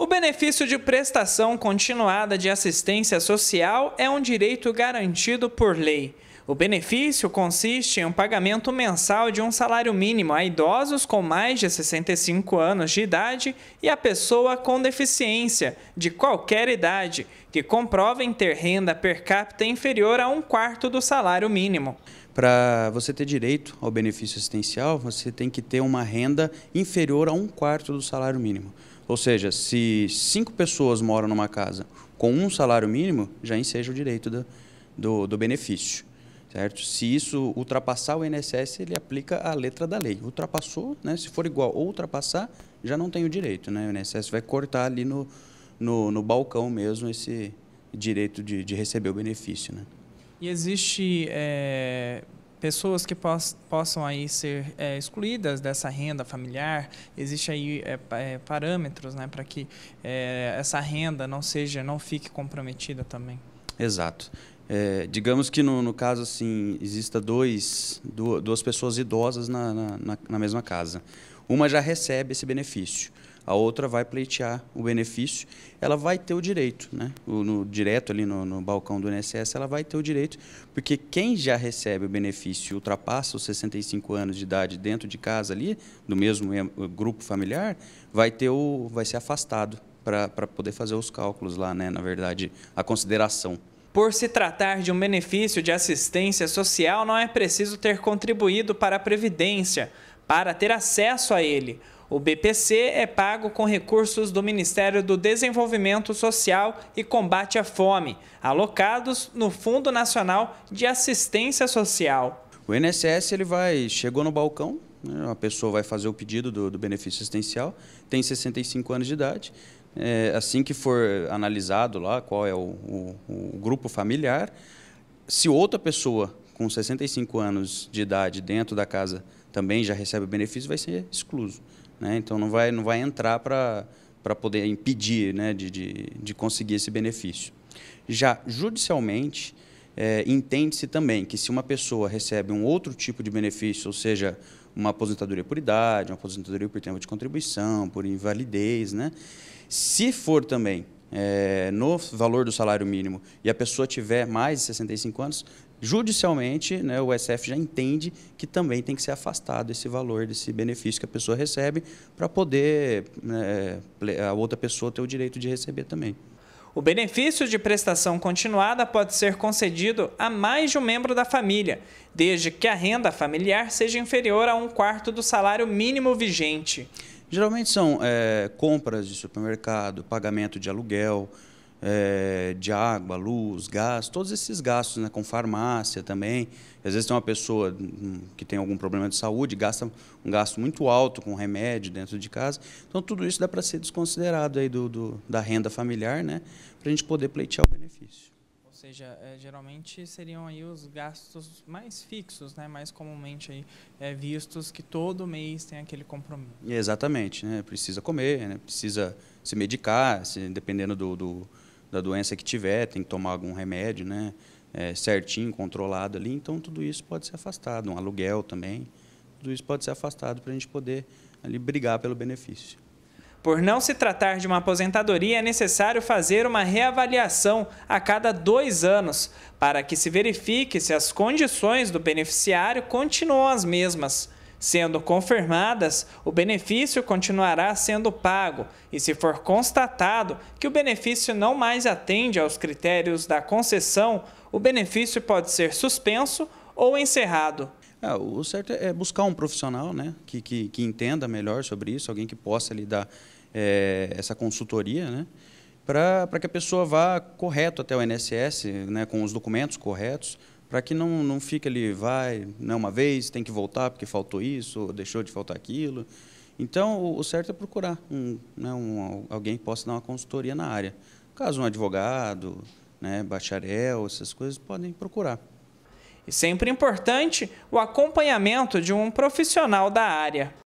O benefício de prestação continuada de assistência social é um direito garantido por lei. O benefício consiste em um pagamento mensal de um salário mínimo a idosos com mais de 65 anos de idade e a pessoa com deficiência, de qualquer idade, que comprovem ter renda per capita inferior a um quarto do salário mínimo. Para você ter direito ao benefício assistencial, você tem que ter uma renda inferior a um quarto do salário mínimo. Ou seja, se cinco pessoas moram numa casa com um salário mínimo, já enseja o direito do, do, do benefício. Certo? Se isso ultrapassar o INSS, ele aplica a letra da lei. Ultrapassou, né? se for igual ou ultrapassar, já não tem o direito. Né? O INSS vai cortar ali no, no, no balcão mesmo esse direito de, de receber o benefício. Né? E existe é, pessoas que poss possam aí ser é, excluídas dessa renda familiar existe aí é, é parâmetros né para que é, essa renda não seja não fique comprometida também exato é, digamos que no, no, caso assim exista dois duas pessoas idosas na, na, na mesma casa uma já recebe esse benefício a outra vai pleitear o benefício, ela vai ter o direito, né? O, no, direto ali no, no, balcão do INSS, ela vai ter o direito, porque quem já recebe o benefício ultrapassa os 65 anos de idade dentro de casa ali, do mesmo eh, grupo familiar, vai ter o, vai ser afastado para poder fazer os cálculos lá, né? Na verdade, a consideração. Por se tratar de um benefício de assistência social, não é preciso ter contribuído para a Previdência para ter acesso a ele. O BPC é pago com recursos do Ministério do Desenvolvimento Social e Combate à Fome, alocados no Fundo Nacional de Assistência Social. O INSS ele vai chegou no balcão, né, a pessoa vai fazer o pedido do, do benefício assistencial, tem 65 anos de idade, é, assim que for analisado lá qual é o, o, o, grupo familiar, se outra pessoa com 65 anos de idade dentro da casa também já recebe o benefício, vai ser excluso. Né? Então não vai, não vai entrar para poder impedir né, de, de, de, conseguir esse benefício. Já judicialmente, é, entende-se também que se uma pessoa recebe um outro tipo de benefício, ou seja, uma aposentadoria por idade, uma aposentadoria por tempo de contribuição, por invalidez, né? se for também é, no valor do salário mínimo e a pessoa tiver mais de 65 anos, judicialmente, né, o SF já entende que também tem que ser afastado esse valor, desse benefício que a pessoa recebe, para poder né, a outra pessoa ter o direito de receber também. O benefício de prestação continuada pode ser concedido a mais de um membro da família, desde que a renda familiar seja inferior a um quarto do salário mínimo vigente. Geralmente são é, compras de supermercado, pagamento de aluguel, é, de água, luz, gás, todos esses gastos, né, com farmácia também. Às vezes tem uma pessoa hum, que tem algum problema de saúde, gasta um gasto muito alto com remédio dentro de casa. Então tudo isso dá para ser desconsiderado aí do, do, da renda familiar, né, para a gente poder pleitear o benefício. Ou seja, é, geralmente seriam aí os gastos mais fixos, né, mais comumente aí, é, vistos que todo mês tem aquele compromisso. Exatamente, né, precisa comer, né, precisa se medicar, se, dependendo do, do da doença que tiver, tem que tomar algum remédio, né? É, certinho, controlado ali. Então, tudo isso pode ser afastado. Um aluguel também. Tudo isso pode ser afastado para a gente poder ali brigar pelo benefício. Por não se tratar de uma aposentadoria, é necessário fazer uma reavaliação a cada dois anos, para que se verifique se as condições do beneficiário continuam as mesmas. Sendo confirmadas, o benefício continuará sendo pago, e se for constatado que o benefício não mais atende aos critérios da concessão, o benefício pode ser suspenso ou encerrado. É, o certo é buscar um profissional né, que, que, que, entenda melhor sobre isso, alguém que possa lhe dar é, essa consultoria, né, para que a pessoa vá correto até o INSS, né, com os documentos corretos, para que não, não fique ali, vai, não uma vez, tem que voltar porque faltou isso, ou deixou de faltar aquilo. Então, o, o certo é procurar um, né, um, alguém que possa dar uma consultoria na área. caso, um advogado, né, bacharel, essas coisas, podem procurar. E sempre importante o acompanhamento de um profissional da área.